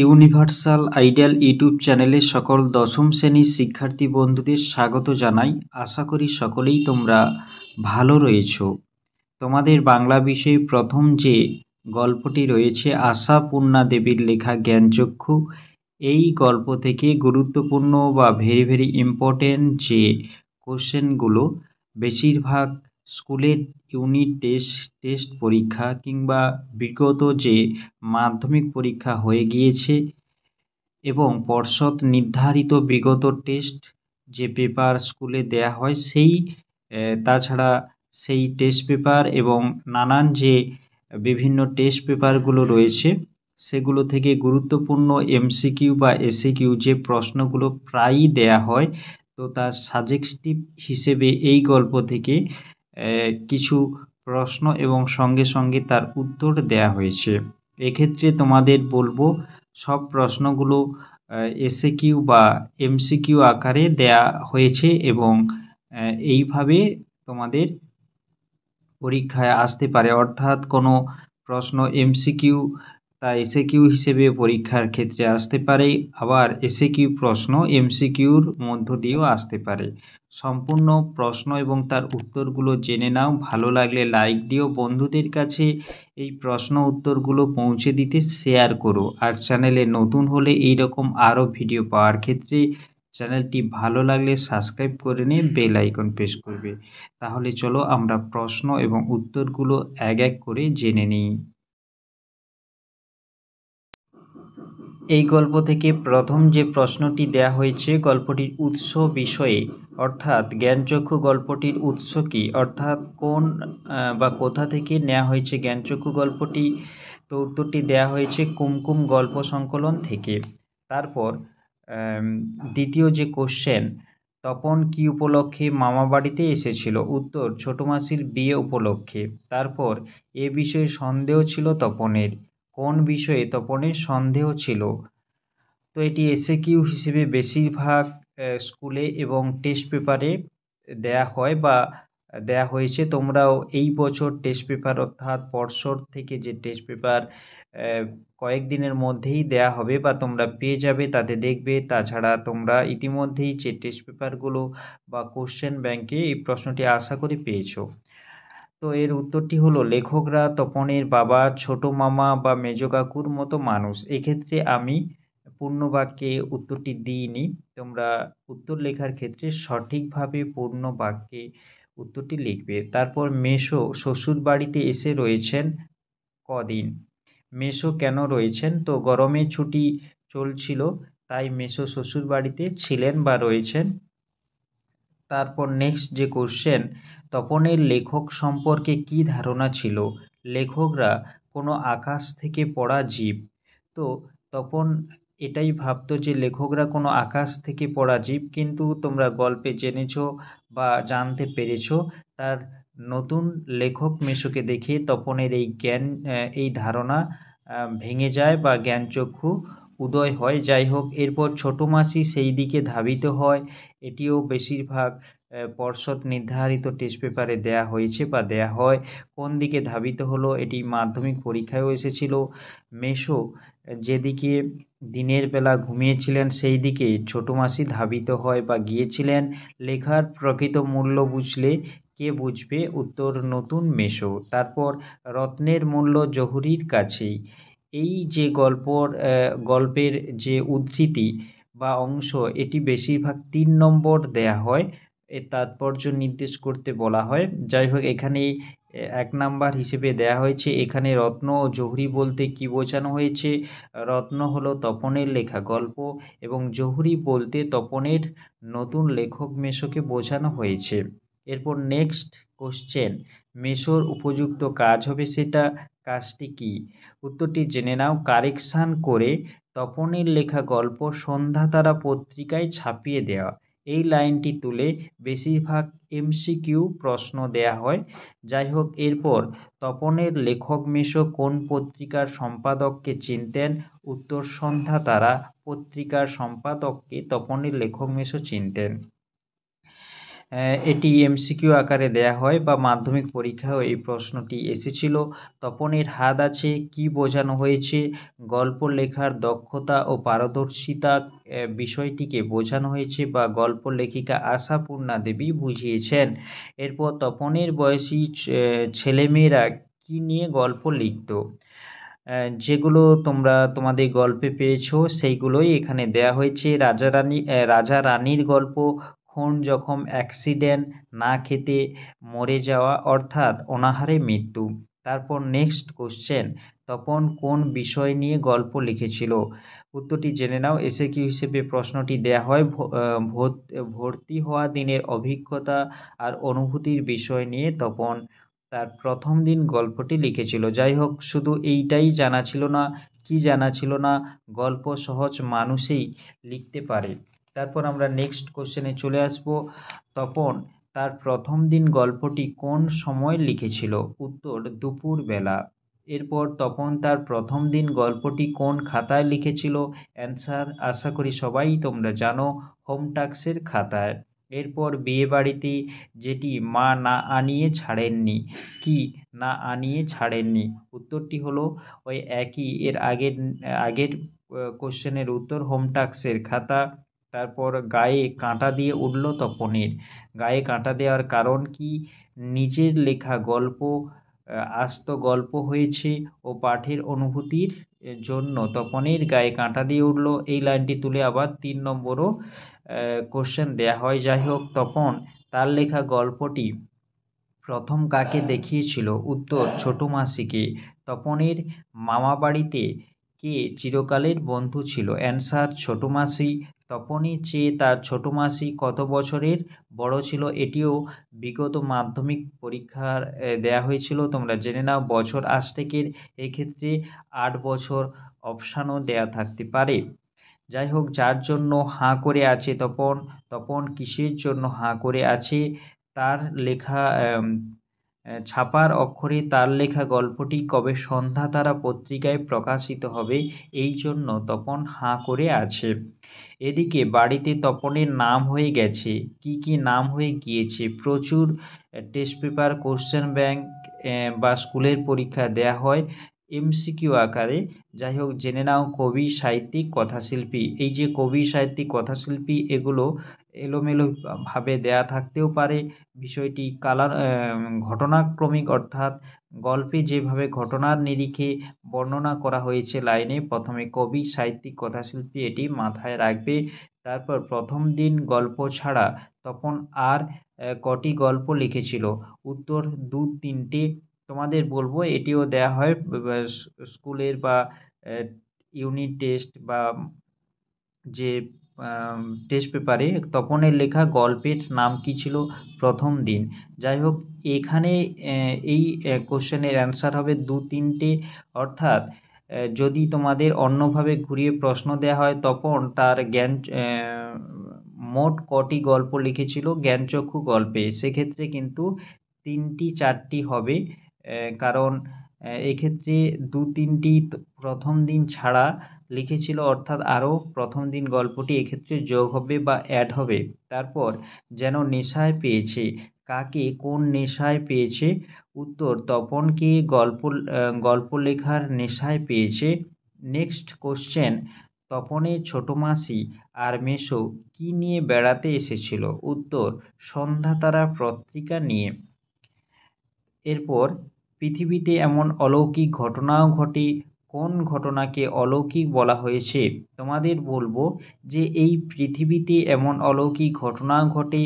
universal ideal YouTube চ্যানেলে সকল দশম শ্রেণীর শিক্ষার্থী বন্ধুদের স্বাগত জানাই আশা করি সকলেই তোমরা ভালো রয়েছো তোমাদের বাংলা বিষয়ে প্রথম যে গল্পটি রয়েছে আশা পূর্ণা দেবীর লেখা জ্ঞানচক্ষু এই গল্প থেকে গুরুত্বপূর্ণ বা ভেরি ভেরি ইম্পর্টেন্ট যে কোশ্চেনগুলো বেশিরভাগ স্কুলের ইউনিট টেস্ট টেস্ট পরীক্ষা কিংবা বিগত যে মাধ্যমিক পরীক্ষা হয়ে গিয়েছে এবং পর্ষদ নির্ধারিত বিগত টেস্ট যে পেপার স্কুলে দেওয়া হয় সেই তাছাড়া সেই টেস্ট পেপার এবং নানান যে বিভিন্ন টেস্ট পেপারগুলো রয়েছে সেগুলো থেকে গুরুত্বপূর্ণ এমসিকিউ বা এসিকিউ e যে প্রশ্নগুলো প্রায়ই দেয়া হয় তো তার সাজেস্টিভ হিসেবে এই গল্প থেকে কিছু প্রশ্ন এবং সঙ্গে সঙ্গে তার উত্তর দেয়া হয়েছে এক্ষেত্রে তোমাদের বলবো সব প্রশ্নগুলো এসে কিউ বা এমসিকিউ আকারে দেয়া হয়েছে এবং এইভাবে তোমাদের পরীক্ষায় আসতে পারে অর্থাৎ কোনো প্রশ্ন এমসিকিউ তা এসে কিউ হিসেবে পরীক্ষার ক্ষেত্রে আসতে পারে আবার এসে কিউ প্রশ্ন এমসিকিউর মধ্য দিয়েও আসতে পারে সম্পূর্ণ প্রশ্ন এবং তার উত্তরগুলো জেনে নাও ভালো লাগলে লাইক দিও বন্ধুদের কাছে এই প্রশ্ন উত্তরগুলো পৌঁছে দিতে শেয়ার করো আর চ্যানেলে নতুন হলে এই রকম আরও ভিডিও পাওয়ার ক্ষেত্রে চ্যানেলটি ভালো লাগলে সাবস্ক্রাইব করে নিয়ে বেল আইকন প্রেস করবে তাহলে চলো আমরা প্রশ্ন এবং উত্তরগুলো এক এক করে জেনে নিই এই গল্প থেকে প্রথম যে প্রশ্নটি দেয়া হয়েছে গল্পটির উৎস বিষয়ে অর্থাৎ জ্ঞানচক্ষু গল্পটির উৎস কি অর্থাৎ কোন বা কোথা থেকে নেওয়া হয়েছে জ্ঞানচক্ষু গল্পটি তো উত্তরটি দেয়া হয়েছে কুমকুম গল্প সংকলন থেকে তারপর দ্বিতীয় যে কোশ্চেন তপন কি উপলক্ষে মামা বাড়িতে এসেছিল উত্তর ছোট মাসির বিয়ে উপলক্ষে তারপর এ বিষয়ে সন্দেহ ছিল তপনের কোন বিষয়ে তপনের সন্দেহ ছিল তো এটি এসে কিউ হিসেবে বেশিরভাগ স্কুলে এবং টেস্ট পেপারে দেয়া হয় বা দেয়া হয়েছে তোমরাও এই বছর টেস্ট পেপার অর্থাৎ পরশর থেকে যে টেস্ট পেপার কয়েকদিনের মধ্যেই দেয়া হবে বা তোমরা পেয়ে যাবে তাতে দেখবে তাছাড়া তোমরা ইতিমধ্যেই যে টেস্ট পেপারগুলো বা কোশ্চেন ব্যাংকে এই প্রশ্নটি আশা করি পেয়েছো তো এর উত্তরটি হলো লেখকরা তপনের বাবা ছোটো মামা বা মেজ কাকুর মতো মানুষ এক্ষেত্রে আমি পূর্ণ বাক্যে উত্তরটি দিইনি তোমরা উত্তর লেখার ক্ষেত্রে সঠিকভাবে পূর্ণ বাক্যে উত্তরটি লিখবে তারপর মেসো শ্বশুর বাড়িতে এসে রয়েছেন কদিন মেসো কেন রয়েছেন তো গরমে ছুটি চলছিল তাই মেসো শ্বশুর বাড়িতে ছিলেন বা রয়েছেন তারপর নেক্সট যে কোশ্চেন তপনের লেখক সম্পর্কে কী ধারণা ছিল লেখকরা কোনো আকাশ থেকে পড়া জীব তো তপন এটাই ভাবত যে লেখকরা কোনো আকাশ থেকে পড়া জীব কিন্তু তোমরা গল্পে জেনেছ বা জানতে পেরেছ তার নতুন লেখক মেশোকে দেখে তপনের এই জ্ঞান এই ধারণা ভেঙে যায় বা জ্ঞানচক্ষু উদয় হয় যাই হোক এরপর ছোটো মাসি সেই দিকে ধাবিত হয় এটিও বেশিরভাগ পর্ষদ নির্ধারিত টেস্ট পেপারে দেয়া হয়েছে বা দেয়া হয় কোন দিকে ধাবিত হলো এটি মাধ্যমিক পরীক্ষায়ও এসেছিল মেশো যেদিকে দিনের বেলা ঘুমিয়েছিলেন সেই দিকে ছোটো মাসি ধাবিত হয় বা গিয়েছিলেন লেখার প্রকৃত মূল্য বুঝলে কে বুঝবে উত্তর নতুন মেশো তারপর রত্নের মূল্য জহুরির কাছেই এই যে গল্পর গল্পের যে উদ্ধৃতি বা অংশ এটি বেশিরভাগ তিন নম্বর দেয়া হয় এর তাৎপর্য নির্দেশ করতে বলা হয় যাই হোক এখানে এক নাম্বার হিসেবে দেয়া হয়েছে এখানে রত্ন ও জহুরি বলতে কি বোঝানো হয়েছে রত্ন হলো তপনের লেখা গল্প এবং জহুরি বলতে তপনের নতুন লেখক মেশোকে বোঝানো হয়েছে এরপর নেক্সট কোশ্চেন মেশোর উপযুক্ত কাজ হবে সেটা কাজটি কি উত্তরটি জেনে নাও কারেকশান করে তপনের লেখা গল্প সন্ধ্যা সন্ধ্যাতারা পত্রিকায় ছাপিয়ে দেওয়া এই লাইনটি তুলে বেশিরভাগ এমসিকিউ প্রশ্ন দেয়া হয় যাই হোক এরপর তপনের লেখক লেখকমেশো কোন পত্রিকার সম্পাদককে চিনতেন উত্তর সন্ধ্যা তারা পত্রিকার সম্পাদককে তপনের লেখক লেখকমেশো চিনতেন এটি এমসিকিউ আকারে দেয়া হয় বা মাধ্যমিক পরীক্ষাও এই প্রশ্নটি এসেছিল তপনের হাত আছে কি বোঝানো হয়েছে গল্প লেখার দক্ষতা ও পারদর্শিতা বিষয়টিকে বোঝানো হয়েছে বা গল্প লেখিকা আশাপূর্ণা দেবী বুঝিয়েছেন এরপর তপনের বয়সী ছেলেমেয়েরা কি নিয়ে গল্প লিখত যেগুলো তোমরা তোমাদের গল্পে পেয়েছো সেইগুলোই এখানে দেয়া হয়েছে রাজা রানী রাজা রানীর গল্প খুন জখম অ্যাক্সিডেন্ট না খেতে মরে যাওয়া অর্থাৎ অনাহারে মৃত্যু তারপর নেক্সট কোশ্চেন তপন কোন বিষয় নিয়ে গল্প লিখেছিল উত্তরটি জেনে নাও এসে কিউ হিসেবে প্রশ্নটি দেয়া হয় ভর্তি হওয়া দিনের অভিজ্ঞতা আর অনুভূতির বিষয় নিয়ে তপন তার প্রথম দিন গল্পটি লিখেছিল যাই হোক শুধু এইটাই জানা ছিল না কি জানা ছিল না গল্প সহজ মানুষেই লিখতে পারে তারপর আমরা নেক্সট কোশ্চেনে চলে আসব তপন তার প্রথম দিন গল্পটি কোন সময় লিখেছিল উত্তর দুপুরবেলা এরপর তপন তার প্রথম দিন গল্পটি কোন খাতায় লিখেছিল অ্যান্সার আশা করি সবাই তোমরা জানো হোম টাক্সের খাতায় এরপর বিয়েবাড়িতে যেটি মা না আনিয়ে ছাড়েননি কি না আনিয়ে ছাড়েননি উত্তরটি হলো ওই একই এর আগের আগের কোশ্চেনের উত্তর হোম টাক্সের খাতা তারপর গায়ে কাঁটা দিয়ে উঠল তপনের গায়ে কাঁটা দেওয়ার কারণ কি নিজের লেখা গল্প আস্ত গল্প হয়েছে ও পাঠের অনুভূতির জন্য তপনের গায়ে কাঁটা দিয়ে উঠল এই লাইনটি তুলে আবার তিন নম্বরও কোশ্চেন দেয়া হয় যাই হোক তপন তার লেখা গল্পটি প্রথম কাকে দেখিয়েছিল উত্তর ছোট মাসিকে তপনের মামাবাড়িতে কে চিরকালের বন্ধু ছিল অ্যান্সার ছোট মাসি তপনি চেয়ে তার ছোট মাসি কত বছরের বড় ছিল এটিও বিগত মাধ্যমিক পরীক্ষার দেওয়া হয়েছিল তোমরা জেনে নাও বছর আজটেকের এক্ষেত্রে আট বছর অপশানও দেয়া থাকতে পারে যাই হোক যার জন্য হাঁ করে আছে তপন তপন কিসের জন্য হাঁ করে আছে তার লেখা ছাপার অক্ষরে তার লেখা গল্পটি কবে সন্ধ্যা তারা পত্রিকায় প্রকাশিত হবে এই জন্য তপন হাঁ করে আছে এদিকে বাড়িতে তপনের নাম হয়ে গেছে কি কি নাম হয়ে গিয়েছে প্রচুর টেস্ট পেপার কোশ্চেন ব্যাংক বা স্কুলের পরীক্ষা দেয়া হয় এমসিকিউ আকারে যাই হোক জেনে নাও কবি সাহিত্যিক কথাশিল্পী এই যে কবি সাহিত্যিক কথাশিল্পী এগুলো এলোমেলোভাবে দেয়া থাকতেও পারে বিষয়টি কালার ঘটনাক্রমিক অর্থাৎ গল্পে যেভাবে ঘটনার নিরিখে বর্ণনা করা হয়েছে লাইনে প্রথমে কবি সাহিত্যিক কথাশিল্পী এটি মাথায় রাখবে তারপর প্রথম দিন গল্প ছাড়া তখন আর কটি গল্প লিখেছিল উত্তর দু তিনটে তোমাদের বলবো এটিও দেয়া হয় স্কুলের বা ইউনিট টেস্ট বা যে টেস্ট পেপারে তখনের লেখা গল্পের নাম কী ছিল প্রথম দিন যাই হোক এখানে এই কোশ্চেনের অ্যান্সার হবে দু তিনটে অর্থাৎ যদি তোমাদের অন্যভাবে ঘুরিয়ে প্রশ্ন দেওয়া হয় তখন তার জ্ঞান মোট কটি গল্প লিখেছিল জ্ঞানচক্ষু গল্পে সেক্ষেত্রে কিন্তু তিনটি চারটি হবে কারণ এক্ষেত্রে দু তিনটি প্রথম দিন ছাড়া লিখেছিল অর্থাৎ আরও প্রথম দিন গল্পটি এক্ষেত্রে যোগ হবে বা অ্যাড হবে তারপর যেন নেশায় পেয়েছে কাকে কোন নেশায় পেয়েছে উত্তর তপনকে গল্প গল্প লেখার নেশায় পেয়েছে নেক্সট কোশ্চেন তপনের ছোটো মাসি আর মেশো কি নিয়ে বেড়াতে এসেছিল উত্তর সন্ধ্যাতারা পত্রিকা নিয়ে এরপর পৃথিবীতে এমন অলৌকিক ঘটনাও ঘটে কোন ঘটনাকে অলৌকিক বলা হয়েছে তোমাদের বলবো যে এই পৃথিবীতে এমন অলৌকিক ঘটনা ঘটে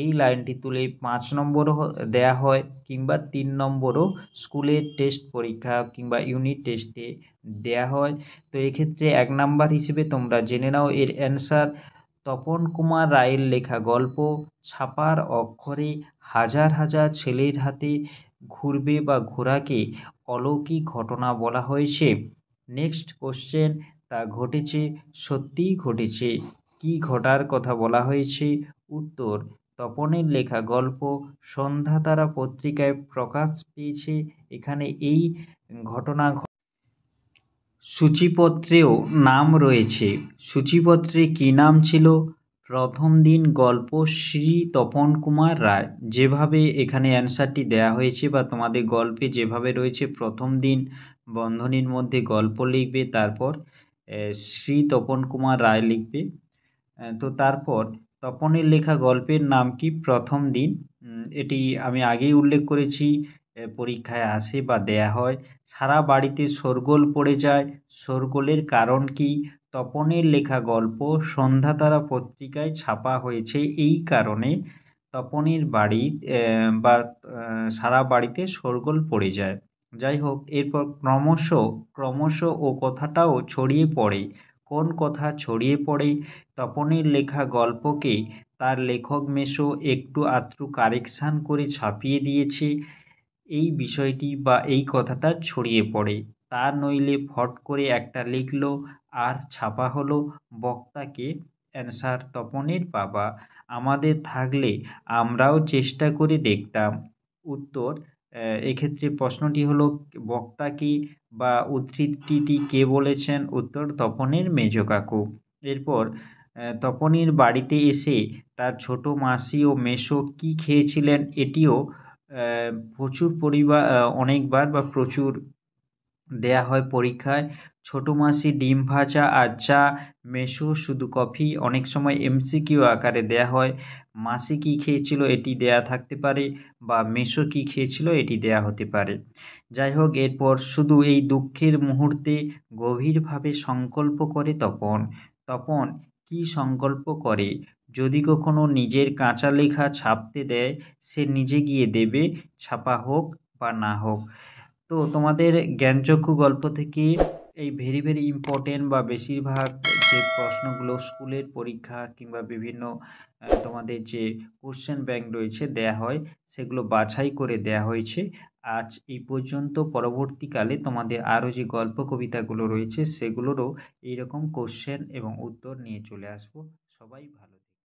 এই লাইনটি তুলে পাঁচ নম্বরও দেয়া হয় কিংবা তিন নম্বরও স্কুলের টেস্ট পরীক্ষা কিংবা ইউনিট টেস্টে দেয়া হয় তো এক্ষেত্রে এক নাম্বার হিসেবে তোমরা জেনে নাও এর অ্যান্সার তপন কুমার রায়ের লেখা গল্প ছাপার অক্ষরে হাজার হাজার ছেলের হাতে ঘুরবে বা ঘোরাকে অলৌকিক ঘটনা বলা হয়েছে নেক্সট কোশ্চেন তা ঘটেছে সত্যিই ঘটেছে কী ঘটার কথা বলা হয়েছে উত্তর তপনের লেখা গল্প সন্ধ্যাতারা পত্রিকায় প্রকাশ পেয়েছে এখানে এই ঘটনা সূচিপত্রেও নাম রয়েছে সূচিপত্রে কী নাম ছিল প্রথম দিন গল্প শ্রী তপন কুমার রায় যেভাবে এখানে অ্যানসারটি দেওয়া হয়েছে বা তোমাদের গল্পে যেভাবে রয়েছে প্রথম দিন বন্ধনীর মধ্যে গল্প লিখবে তারপর শ্রী তপন কুমার রায় লিখবে তো তারপর তপনের লেখা গল্পের নাম কি প্রথম দিন এটি আমি আগেই উল্লেখ করেছি পরীক্ষায় আসে বা দেয়া হয় সারা বাড়িতে শোরগোল পড়ে যায় শোরগোলের কারণ কি তপনের লেখা গল্প সন্ধ্যাতারা পত্রিকায় ছাপা হয়েছে এই কারণে তপনের বাড়ি বা সারা বাড়িতে শোরগোল পড়ে যায় যাই হোক এরপর ক্রমশ ক্রমশ ও কথাটাও ছড়িয়ে পড়ে কোন কথা ছড়িয়ে পড়ে তপনের লেখা গল্পকে তার লেখক মেশো একটু আধটু কারেকশান করে ছাপিয়ে দিয়েছে এই বিষয়টি বা এই কথাটা ছড়িয়ে পড়ে তা নইলে ফট করে একটা লিখল আর ছাপা হলো বক্তাকে অ্যানসার তপনের বাবা আমাদের থাকলে আমরাও চেষ্টা করে দেখতাম উত্তর এক্ষেত্রে প্রশ্নটি হলো বক্তা কি বা উদ্ধৃতিটি কে বলেছেন উত্তর তপনের মেজ কাকু এরপর তপনের বাড়িতে এসে তার ছোট মাসি ও মেসো কী খেয়েছিলেন এটিও প্রচুর পরিবার অনেকবার বা প্রচুর দেয়া হয় পরীক্ষায় ছোটো মাসি ডিম ভাজা আর চা মেসো শুধু কফি অনেক সময় এমসিকিউ আকারে দেয়া হয় মাসি কি খেয়েছিল এটি দেয়া থাকতে পারে বা মেসো কি খেয়েছিল এটি দেয়া হতে পারে যাই হোক এরপর শুধু এই দুঃখের মুহূর্তে গভীরভাবে সংকল্প করে তপন তপন কি সংকল্প করে যদি কখনো নিজের কাঁচা লেখা ছাপতে দেয় সে নিজে গিয়ে দেবে ছাপা হোক বা না হোক তো তোমাদের জ্ঞানচক্ষু গল্প থেকে এই ভেরি ভেরি ইম্পর্টেন্ট বা বেশিরভাগ যে প্রশ্নগুলো স্কুলের পরীক্ষা কিংবা বিভিন্ন তোমাদের যে কোশ্চেন ব্যাংক রয়েছে দেয়া হয় সেগুলো বাছাই করে দেয়া হয়েছে আজ এই পর্যন্ত পরবর্তীকালে তোমাদের আরও যে গল্প কবিতাগুলো রয়েছে সেগুলোরও এইরকম কোশ্চেন এবং উত্তর নিয়ে চলে আসবো সবাই ভালো